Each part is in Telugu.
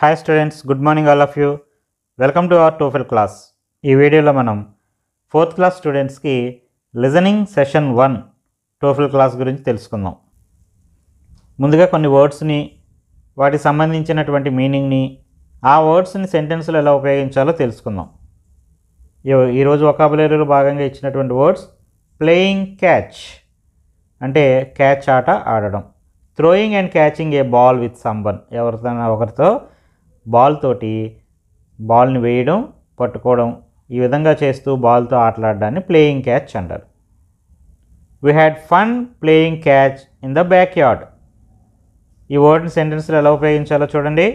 Hi students good morning all of you welcome to our TOEFL class ఈ వీడియోలో మనం ఫోర్త్ క్లాస్ స్టూడెంట్స్కి listening session one TOEFL class గురించి తెలుసుకుందాం ముందుగా కొన్ని వర్డ్స్ని వాటికి సంబంధించినటువంటి మీనింగ్ని ఆ వర్డ్స్ని సెంటెన్స్లో ఎలా ఉపయోగించాలో తెలుసుకుందాం ఈరోజు ఒకాబులరీలో భాగంగా ఇచ్చినటువంటి వర్డ్స్ ప్లేయింగ్ క్యాచ్ అంటే క్యాచ్ ఆట ఆడడం throwing and catching a ball with someone ఎవరితో ఒకరితో బాల్ తోటి బాల్ని వేయడం పట్టుకోవడం ఈ విధంగా చేస్తూ బాల్తో ఆటలాడడాన్ని ప్లేయింగ్ క్యాచ్ అంటారు we had fun playing catch in the back yard ఈ వర్డ్ని సెంటెన్స్లో ఎలా ఉపయోగించాలో చూడండి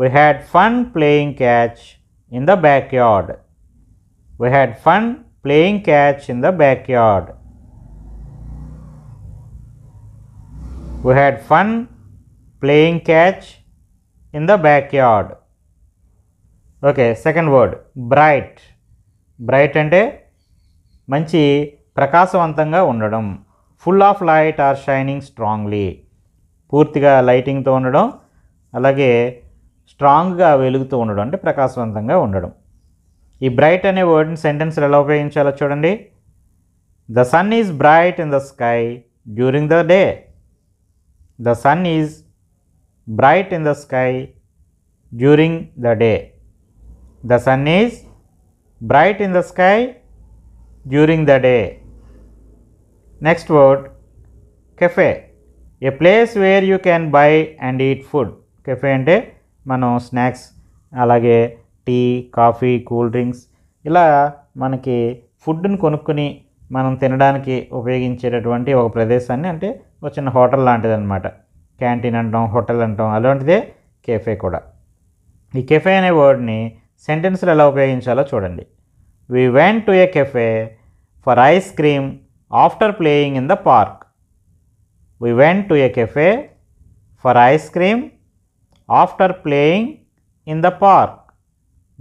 we had fun playing catch in the back yard we had fun playing catch in the back yard we had fun playing catch in the back yard okay second word bright bright అంటే మంచి ప్రకాశవంతంగా ఉండడం full of light or shining strongly పూర్తిగా లైటింగ్తో ఉండడం అలాగే స్ట్రాంగ్గా వెలుగుతూ ఉండడం అంటే ప్రకాశవంతంగా ఉండడం ఈ బ్రైట్ అనే వర్డ్ని సెంటెన్స్లో ఎలా ఉపయోగించాలో చూడండి the sun is bright in the sky during the day the sun is bright in the sky during the day. The sun is bright in the sky during the day. Next word cafe. A place where you can buy and eat food. Cafe అంటే mano snacks, alage tea, coffee, cool drinks. ఇలా మనకి ఫుడ్ని కొనుక్కుని మనం తినడానికి ఉపయోగించేటటువంటి ఒక ప్రదేశాన్ని అంటే ఒక చిన్న హోటల్ లాంటిది అనమాట క్యాంటీన్ అంటాం హోటల్ అంటాం అలాంటిదే కేఫే కూడా ఈ కెఫే అనే వర్డ్ని సెంటెన్స్లు ఎలా ఉపయోగించాలో చూడండి we went to a cafe for ice cream after playing in the park we went to a cafe for ice cream after playing in the park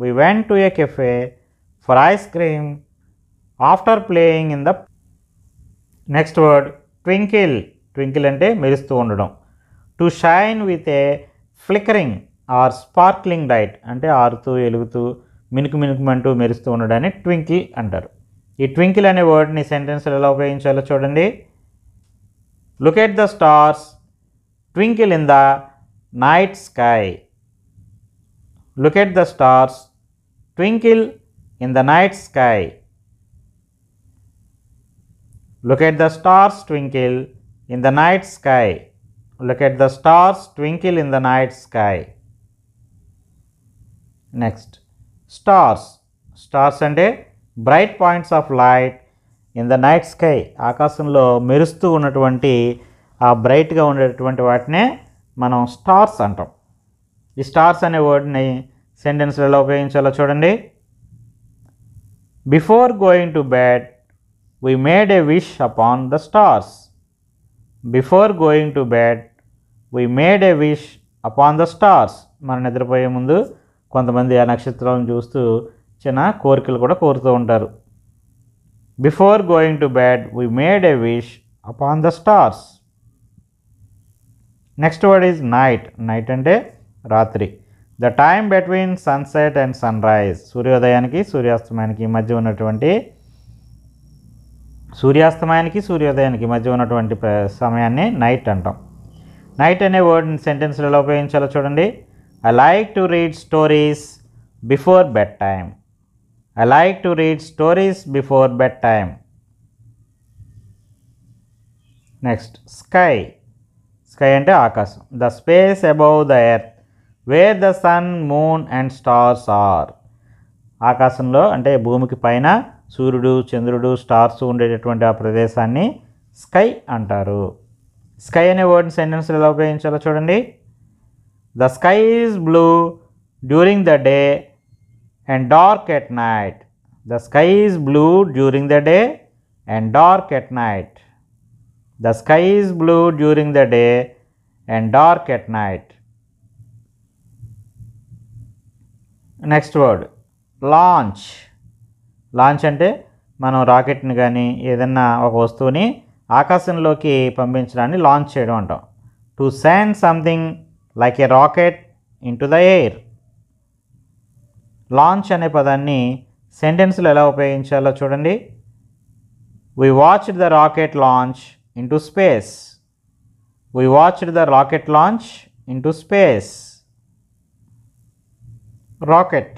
we went to a cafe for ice cream after playing in the next word twinkle twinkle అంటే మెరుస్తూ ఉండడం to shine with a flickering or sparkling light అంటే ఆరుతూ ఎలుగుతూ మినుకు మినుకుమంటూ మెరుస్తూ ఉండడాన్ని ట్వింకిల్ అంటారు ఈ ట్వింకిల్ అనే వర్డ్ని సెంటెన్స్లో ఎలా ఉపయోగించాలో చూడండి look at the stars twinkle in the night sky look at the stars twinkle in the night sky look at the stars twinkle in the night sky Look at the stars twinkle in the night sky. Next, stars Stars అంటే bright points of light in the night sky ఆకాశంలో మెరుస్తూ ఉన్నటువంటి ఆ బ్రైట్గా ఉండేటువంటి వాటినే మనం స్టార్స్ అంటాం ఈ స్టార్స్ అనే వర్డ్ని సెంటెన్స్లలో ఉపయోగించాలో చూడండి before going to bed we made a wish upon the stars before going to bed we made a wish upon the stars మనం నిద్రపోయే ముందు కొంతమంది ఆ నక్షత్రాలను చూస్తూ చిన్న కోరికలు కూడా కోరుతూ ఉంటారు before going to bed we made a wish upon the stars next word is night night అంటే రాత్రి the time between sunset and sunrise సూర్యోదయానికి సూర్యాస్తమయానికి మధ్య ఉన్నటువంటి సూర్యాస్తమయానికి సూర్యోదయానికి మధ్య ఉన్నటువంటి సమయాన్ని నైట్ అంటాం నైట్ అనే వర్డ్ సెంటెన్స్లలో ఉపయోగించాలో చూడండి I like to read stories before bed time I like to read stories before bed time next sky sky అంటే ఆకాశం the space above the earth where the sun moon and stars are ఆకాశంలో అంటే భూమికి పైన సూర్యుడు చంద్రుడు స్టార్స్ ఉండేటటువంటి ఆ ప్రదేశాన్ని స్కై అంటారు స్కై అనే వర్డ్ సెంటెన్స్లో ఎలా ఉపయోగించాలో చూడండి the sky is blue during the day and dark at night the sky is blue during the day and dark at night the sky is blue during the day and dark at night next word launch launch అంటే మనం రాకెట్ని కానీ ఏదన్నా ఒక వస్తువుని ఆకాశంలోకి పంపించడాన్ని లాంచ్ చేయడం అంటాం to send something like a rocket into the air launch అనే పదాన్ని సెంటెన్స్లో ఎలా ఉపయోగించాలో చూడండి we watched the rocket launch into space we watched the rocket launch into space rocket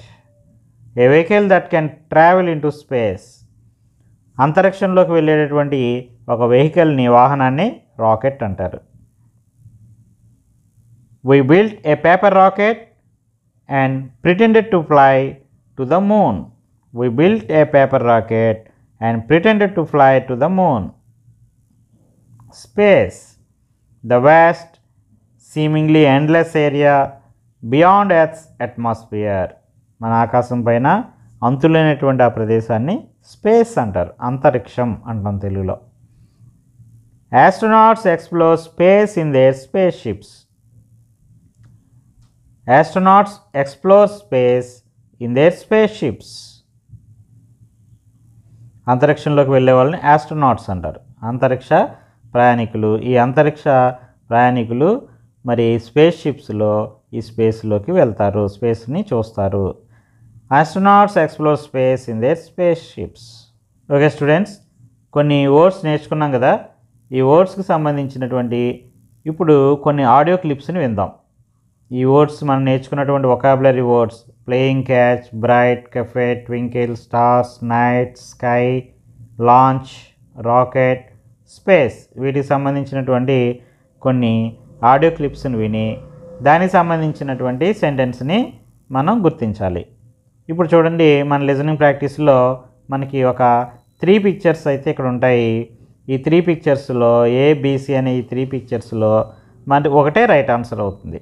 a vehicle that can travel into space అంతరిక్షంలోకి వెళ్ళేటటువంటి ఒక వెహికల్ని వాహనాన్ని రాకెట్ అంటారు we built a paper rocket and pretended to fly to the moon we built a paper rocket and pretended to fly to the moon space the vast, seemingly endless area beyond earth's atmosphere మన ఆకాశం పైన అంతులేనటువంటి ఆ ప్రదేశాన్ని స్పేస్ అంటారు అంతరిక్షం అంటాం తెలుగులో space in space spaceships spaceships. Explore space in in spaceships అంతరిక్షంలోకి వెళ్ళే వాళ్ళని ఆస్ట్రోనాట్స్ అంటారు అంతరిక్ష ప్రయాణికులు ఈ అంతరిక్ష ప్రయాణికులు మరి స్పేస్ షిప్స్లో ఈ స్పేస్లోకి వెళ్తారు స్పేస్ని చూస్తారు astronauts explore space in their spaceships okay students కొన్ని వర్డ్స్ నేర్చుకున్నాం కదా ఈ ఓట్స్కి సంబంధించినటువంటి ఇప్పుడు కొన్ని ఆడియో క్లిప్స్ని విందాం ఈ వర్డ్స్ మనం నేర్చుకున్నటువంటి vocabulary words playing catch bright cafe twinkle stars night sky launch rocket space వీటికి సంబంధించినటువంటి కొన్ని ఆడియో క్లిప్స్ని విని దానికి సంబంధించినటువంటి సెంటెన్స్ని మనం గుర్తించాలి ఇప్పుడు చూడండి మన లిజనింగ్ ప్రాక్టీస్లో మనకి ఒక త్రీ పిక్చర్స్ అయితే ఇక్కడ ఉంటాయి ఈ త్రీ పిక్చర్స్లో ఏబిసి అనే ఈ త్రీ పిక్చర్స్లో మన ఒకటే రైట్ ఆన్సర్ అవుతుంది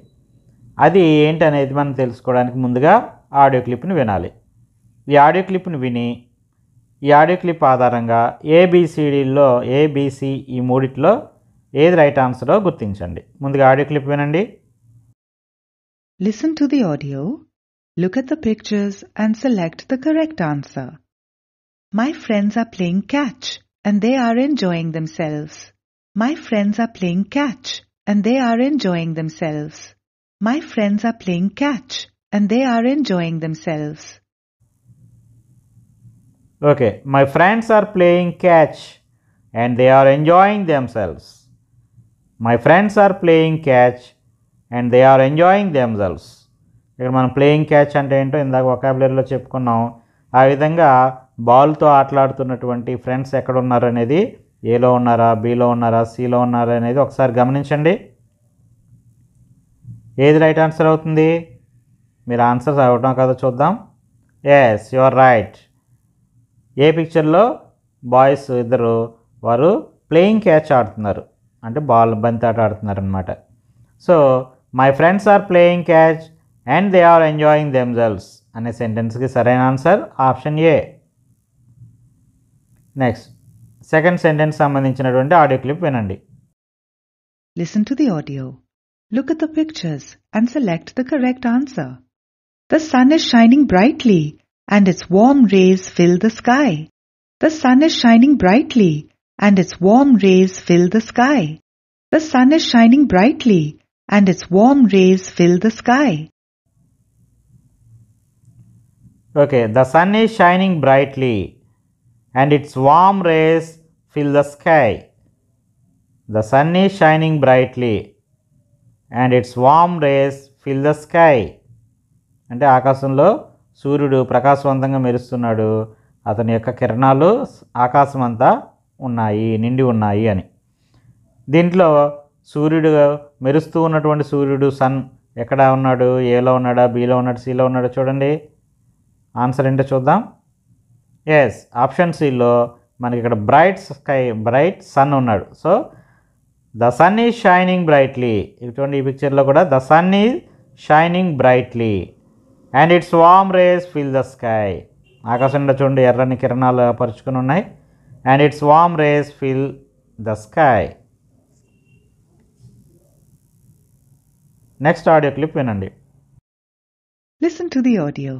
అది ఏంటనేది మనం తెలుసుకోవడానికి ముందుగా ఆడియో క్లిప్ని వినాలి ఈ ఆడియో క్లిప్ని విని ఈ ఆడియో క్లిప్ ఆధారంగా ఏబిసిడీలో ఏబిసి ఈ మూడిట్లో ఏది రైట్ ఆన్సరో గుర్తించండి ముందుగా ఆడియో క్లిప్ వినండి listen to the audio look at the pictures and select the correct answer my friends are playing catch and they are enjoying themselves. My friends are playing catch and they are enjoying themselves. My friends are playing catch and they are enjoying themselves. Okay, my friends are playing catch and they are enjoying themselves. My friends are playing catch and they are enjoying themselves. ఇక్కడ మనం ప్లేయింగ్ క్యాచ్ అంటే ఏంటో ఇందాక ఒకాబులరీలో చెప్పుకున్నాం ఆ విధంగా బాల్తో ఆటలాడుతున్నటువంటి ఫ్రెండ్స్ ఎక్కడ ఉన్నారనేది ఏలో ఉన్నారా బీలో ఉన్నారా సిలో ఉన్నారా అనేది ఒకసారి గమనించండి ఏది రైట్ ఆన్సర్ అవుతుంది మీరు ఆన్సర్స్ అవ్వటం కదా చూద్దాం ఎస్ యు ఆర్ రైట్ ఏ పిక్చర్లో బాయ్స్ ఇద్దరు వారు ప్లేయింగ్ క్యాచ్ ఆడుతున్నారు అంటే బాల్ బంతి ఆట ఆడుతున్నారు అనమాట so my friends are playing catch and they are enjoying themselves అనే సెంటెన్స్కి సరైన answer option A Next, second sentence sambandhinchina atuvanti audio clip vinandi. Listen to the audio. Look at the pictures and select the correct answer. The sun is shining brightly and its warm rays fill the sky. The sun is shining brightly and its warm rays fill the sky. The sun is shining brightly and its warm rays fill the sky. Okay, the sun is shining brightly and it's warm rays fill the sky the sun is shining brightly and its warm rays fill the sky. అంటే ఆకాశంలో సూర్యుడు ప్రకాశవంతంగా మెరుస్తున్నాడు అతని యొక్క కిరణాలు ఆకాశం అంతా ఉన్నాయి నిండి ఉన్నాయి అని దీంట్లో సూర్యుడు మెరుస్తూ ఉన్నటువంటి సూర్యుడు సన్ ఎక్కడ ఉన్నాడు ఏలో ఉన్నాడా బీలో ఉన్నాడు సిలో ఉన్నాడా చూడండి ఆన్సర్ ఏంటో చూద్దాం ఎస్ ఆప్షన్ సిలో మనకి ఇక్కడ బ్రైట్ స్కై బ్రైట్ సన్ ఉన్నాడు so the sun is shining brightly ఇటువంటి ఈ పిక్చర్లో కూడా the sun is shining brightly and it's warm rays fill the sky ఆకాశంలో చూడండి ఎర్రని కిరణాలు పరుచుకుని ఉన్నాయి and it's warm rays fill the sky next audio clip వినండి listen to the audio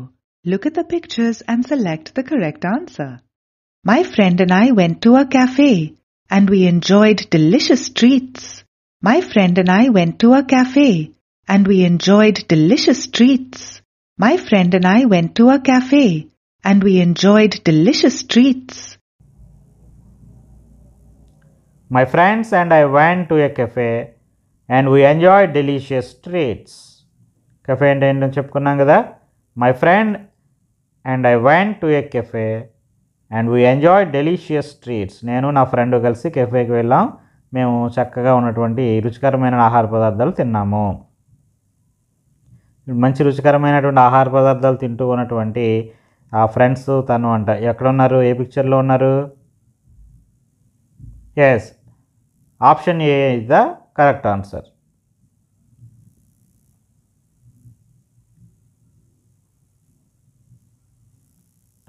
Look at the pictures and select the correct answer. My friend and I went to a cafe and we enjoyed delicious treats. My friend and I went to a cafe and we enjoyed delicious treats. My friend and I went to a cafe and we enjoyed delicious treats. My friends and I went to a cafe and we enjoyed delicious treats. Cafe అంటే ఏంటని చెప్పుకున్నాం కదా my friend and I went to a cafe and we enjoy delicious streets నేను నా ఫ్రెండ్ కలిసి కెఫేకి వెళ్ళాం మేము చక్కగా ఉన్నటువంటి రుచికరమైన ఆహార పదార్థాలు తిన్నాము మంచి రుచికరమైనటువంటి ఆహార పదార్థాలు తింటూ ఉన్నటువంటి ఆ ఫ్రెండ్స్ తను అంట ఎక్కడ ఉన్నారు ఏ పిక్చర్లో ఉన్నారు yes option A is the correct answer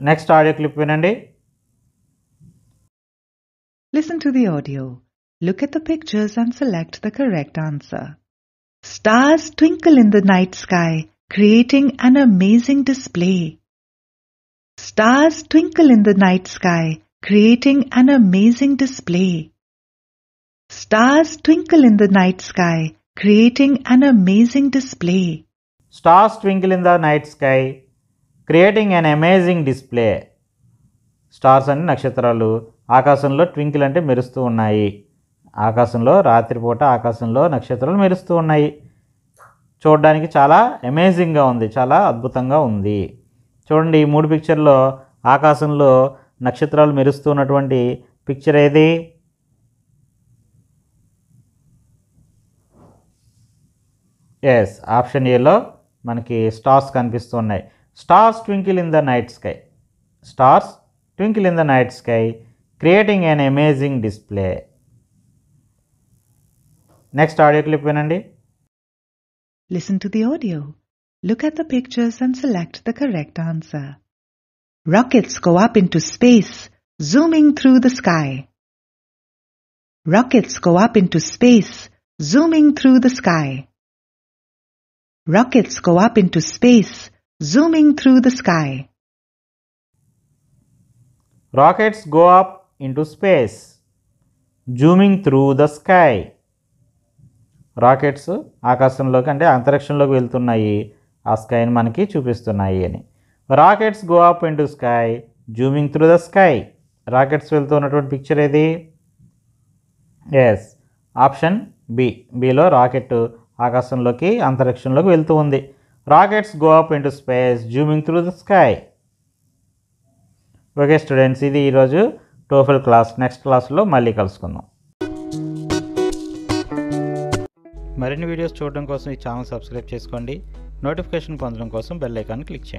Next audio clip. వినండి Listen to the audio. Look at the pictures and select the correct answer. Stars twinkle in the night sky, creating an amazing display. Stars twinkle in the night sky, creating an amazing display. Stars twinkle in the night sky, creating an amazing display. Stars twinkle in the night sky, creating an amazing display stars అని నక్షత్రాలు ఆకాశంలో ట్వింకిల్ అంటే మెరుస్తూ ఉన్నాయి ఆకాశంలో రాత్రిపూట ఆకాశంలో నక్షత్రాలు మెరుస్తూ ఉన్నాయి చూడడానికి చాలా అమేజింగ్గా ఉంది చాలా అద్భుతంగా ఉంది చూడండి ఈ మూడు పిక్చర్లో ఆకాశంలో నక్షత్రాలు మెరుస్తూ ఉన్నటువంటి పిక్చర్ ఏది ఎస్ ఆప్షన్ ఏలో మనకి స్టార్స్ కనిపిస్తున్నాయి Stars twinkle in the night sky. Stars twinkle in the night sky, creating an amazing display. Next audio clip vinandi. Listen to the audio. Look at the pictures and select the correct answer. Rockets go up into space, zooming through the sky. Rockets go up into space, zooming through the sky. Rockets go up into space, zooming through the sky rockets go up into space zooming through the sky rockets ఆకాశంలోకి అంటే అంతరిక్షంలోకి వెళ్తున్నాయి ఆ స్కైని మనకి చూపిస్తున్నాయి అని rockets go up into sky zooming through the sky rockets వెళ్తున్నటువంటి పిక్చర్ ఏది ఎస్ ఆప్షన్ బి బిలో రాకెట్ ఆకాశంలోకి అంతరిక్షంలోకి వెళ్తూ ఉంది rockets go up into space zooming through the sky okay students ఇది ఈరోజు టోఫెల్ క్లాస్ నెక్స్ట్ క్లాస్లో మళ్ళీ కలుసుకుందాం మరిన్ని వీడియోస్ చూడడం కోసం ఈ ఛానల్ సబ్స్క్రైబ్ చేసుకోండి నోటిఫికేషన్ పొందడం కోసం బెల్ ఐకాన్ క్లిక్ చేయండి